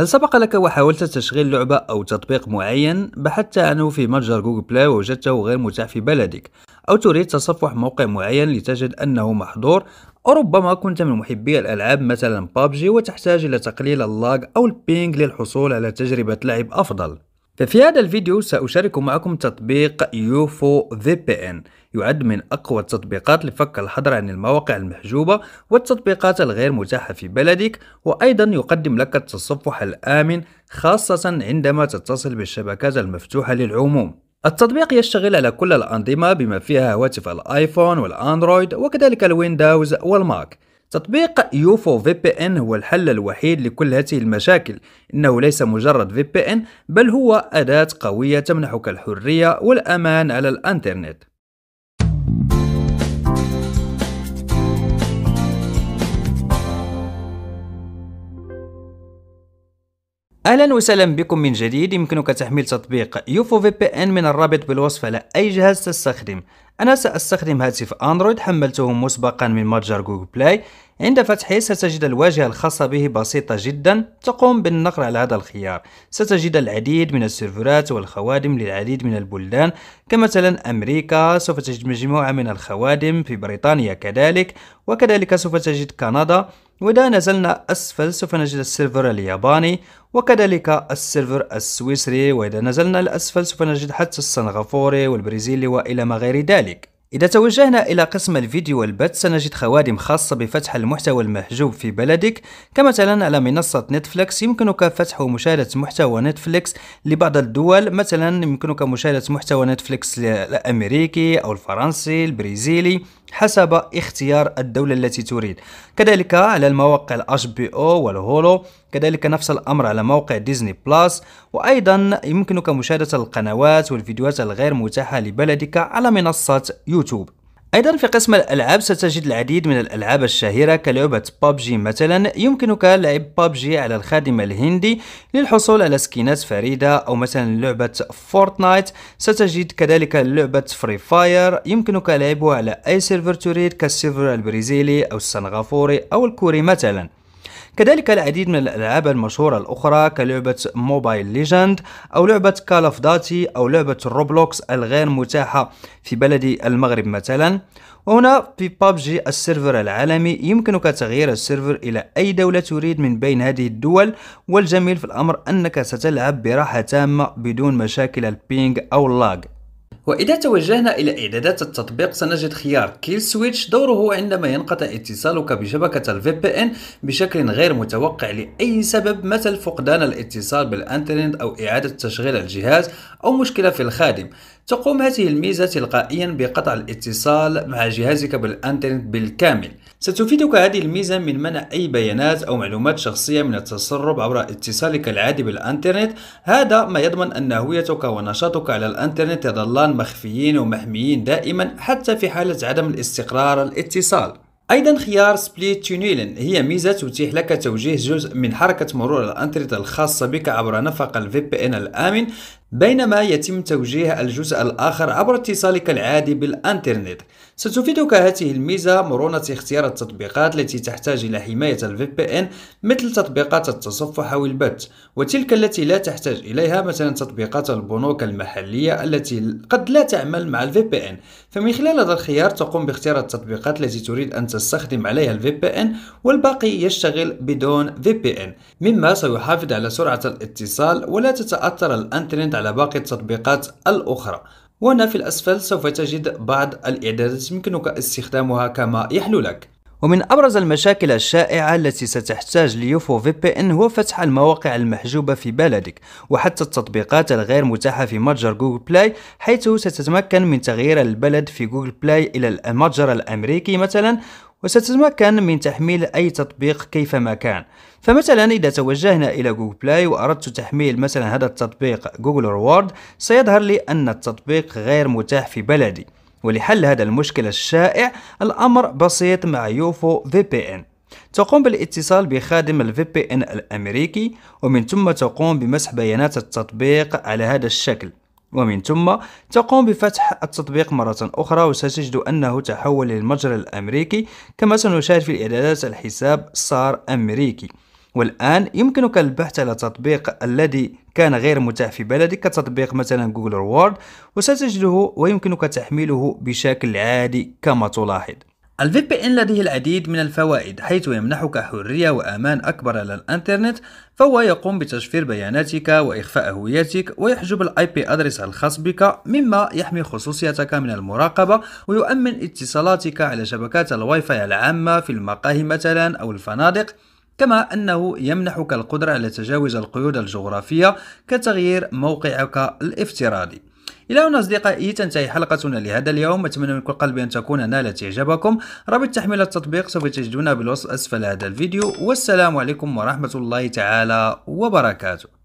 هل سبق لك وحاولت تشغيل لعبة أو تطبيق معين؟ بحثت عنه في متجر جوجل بلاي ووجدته غير متاح في بلدك أو تريد تصفح موقع معين لتجد أنه محظور أو ربما كنت من محبي الألعاب مثلا بابجي وتحتاج إلى تقليل اللاج أو البينج للحصول على تجربة لعب أفضل ففي هذا الفيديو سأشارك معكم تطبيق يوفو في بي ان يعد من أقوى التطبيقات لفك الحظر عن المواقع المحجوبة والتطبيقات الغير متاحة في بلدك وأيضا يقدم لك التصفح الآمن خاصة عندما تتصل بالشبكات المفتوحة للعموم التطبيق يشتغل على كل الأنظمة بما فيها هواتف الآيفون والأندرويد وكذلك الويندوز والماك تطبيق يوفو في بي ان هو الحل الوحيد لكل هذه المشاكل انه ليس مجرد في بي ان بل هو اداه قويه تمنحك الحريه والامان على الانترنت اهلا وسهلا بكم من جديد يمكنك تحميل تطبيق يوفو في بي ان من الرابط بالوصف على اي جهاز تستخدم أنا سأستخدم هاتف أندرويد حملته مسبقا من متجر جوجل بلاي عند فتحه ستجد الواجهة الخاصة به بسيطة جدا تقوم بالنقر على هذا الخيار ستجد العديد من السيرفرات والخوادم للعديد من البلدان كمثلا أمريكا سوف تجد مجموعة من الخوادم في بريطانيا كذلك وكذلك سوف تجد كندا وإذا نزلنا أسفل سوف نجد السيرفر الياباني وكذلك السيرفر السويسري وإذا نزلنا الأسفل سوف نجد حتى السنغافوري والبرازيلي وإلى ما غير ذلك إذا توجهنا إلى قسم الفيديو والبث سنجد خوادم خاصة بفتح المحتوى المحجوب في بلدك كمثلا على منصة نتفليكس يمكنك فتح ومشاهدة محتوى نتفليكس لبعض الدول مثلا يمكنك مشاهدة محتوى نتفليكس الأمريكي أو الفرنسي البرازيلي حسب اختيار الدولة التي تريد كذلك على المواقع الاش بي او والهولو كذلك نفس الامر على موقع ديزني بلاس وايضا يمكنك مشاهدة القنوات والفيديوهات الغير متاحة لبلدك على منصة يوتيوب أيضا في قسم الألعاب ستجد العديد من الألعاب الشهيرة كلعبة بابجي مثلا يمكنك لعب بابجي على الخادم الهندي للحصول على سكينات فريدة أو مثلا لعبة فورتنايت ستجد كذلك لعبة فري فاير يمكنك لعبها على أي سيرفر تريد كالسيرفر البرازيلي أو السنغافوري أو الكوري مثلا كذلك العديد من الألعاب المشهورة الأخرى كلعبة موبايل ليجند أو لعبة كال اوف داتي أو لعبة روبلوكس الغير متاحة في بلد المغرب مثلا وهنا في بابجي السيرفر العالمي يمكنك تغيير السيرفر إلى أي دولة تريد من بين هذه الدول والجميل في الأمر أنك ستلعب براحة تامة بدون مشاكل البينج أو اللاج وإذا توجهنا إلى إعدادات التطبيق سنجد خيار كيل سويتش دوره عندما ينقطع اتصالك بشبكة الفي بي ان بشكل غير متوقع لأي سبب مثل فقدان الاتصال بالإنترنت أو إعادة تشغيل الجهاز أو مشكلة في الخادم تقوم هذه الميزة تلقائيا بقطع الاتصال مع جهازك بالإنترنت بالكامل ستفيدك هذه الميزة من منع أي بيانات أو معلومات شخصية من التسرب عبر اتصالك العادي بالإنترنت هذا ما يضمن أن هويتك ونشاطك على الإنترنت يظلان مخفيين ومحميين دائما حتى في حالة عدم الاستقرار الاتصال ايضا خيار سبليت تونيلين هي ميزه تتيح لك توجيه جزء من حركه مرور الانترنت الخاصه بك عبر نفق الفي بي ان الامن بينما يتم توجيه الجزء الآخر عبر اتصالك العادي بالإنترنت ستفيدك هذه الميزة مرونة اختيار التطبيقات التي تحتاج إلى حماية الـ VPN مثل تطبيقات التصفح أو البث وتلك التي لا تحتاج إليها مثلا تطبيقات البنوك المحلية التي قد لا تعمل مع الـ VPN فمن خلال هذا الخيار تقوم باختيار التطبيقات التي تريد أن تستخدم عليها الـ VPN والباقي يشتغل بدون VPN مما سيحافظ على سرعة الاتصال ولا تتأثر الإنترنت على باقي التطبيقات الأخرى وهنا في الأسفل سوف تجد بعض الإعدادات يمكنك استخدامها كما يحلو لك ومن أبرز المشاكل الشائعة التي ستحتاج ليوفو في بي إن هو فتح المواقع المحجوبة في بلدك وحتى التطبيقات الغير متاحة في متجر جوجل بلاي حيث ستتمكن من تغيير البلد في جوجل بلاي إلى المتجر الأمريكي مثلا وستتمكن من تحميل أي تطبيق كيفما كان فمثلا إذا توجهنا إلى جوجل بلاي وأردت تحميل مثلا هذا التطبيق جوجل ريورد سيظهر لي أن التطبيق غير متاح في بلدي ولحل هذا المشكل الشائع الأمر بسيط مع يوفو في بي إن تقوم بالاتصال بخادم الفي بي ان الامريكي ومن ثم تقوم بمسح بيانات التطبيق على هذا الشكل ومن ثم تقوم بفتح التطبيق مرة أخرى وستجد أنه تحول للمتجر الأمريكي كما سنشاهد في الإعدادات الحساب صار أمريكي والآن يمكنك البحث على تطبيق الذي كان غير متاح في بلدك كتطبيق مثلا جوجل وورد وستجده ويمكنك تحميله بشكل عادي كما تلاحظ الفي بي ان لديه العديد من الفوائد حيث يمنحك حرية وأمان أكبر على الإنترنت فهو يقوم بتشفير بياناتك وإخفاء هويتك ويحجب الاي بي أدرس الخاص بك مما يحمي خصوصيتك من المراقبة ويؤمن اتصالاتك على شبكات الواي فاي العامة في المقاهي مثلا أو الفنادق كما أنه يمنحك القدرة على تجاوز القيود الجغرافية كتغيير موقعك الافتراضي الى هنا اصدقائي تنتهي حلقتنا لهذا اليوم اتمنى من كل قلبي ان تكون نالت اعجابكم رابط تحميل التطبيق سوف تجدونه بالوصف اسفل هذا الفيديو والسلام عليكم ورحمه الله تعالى وبركاته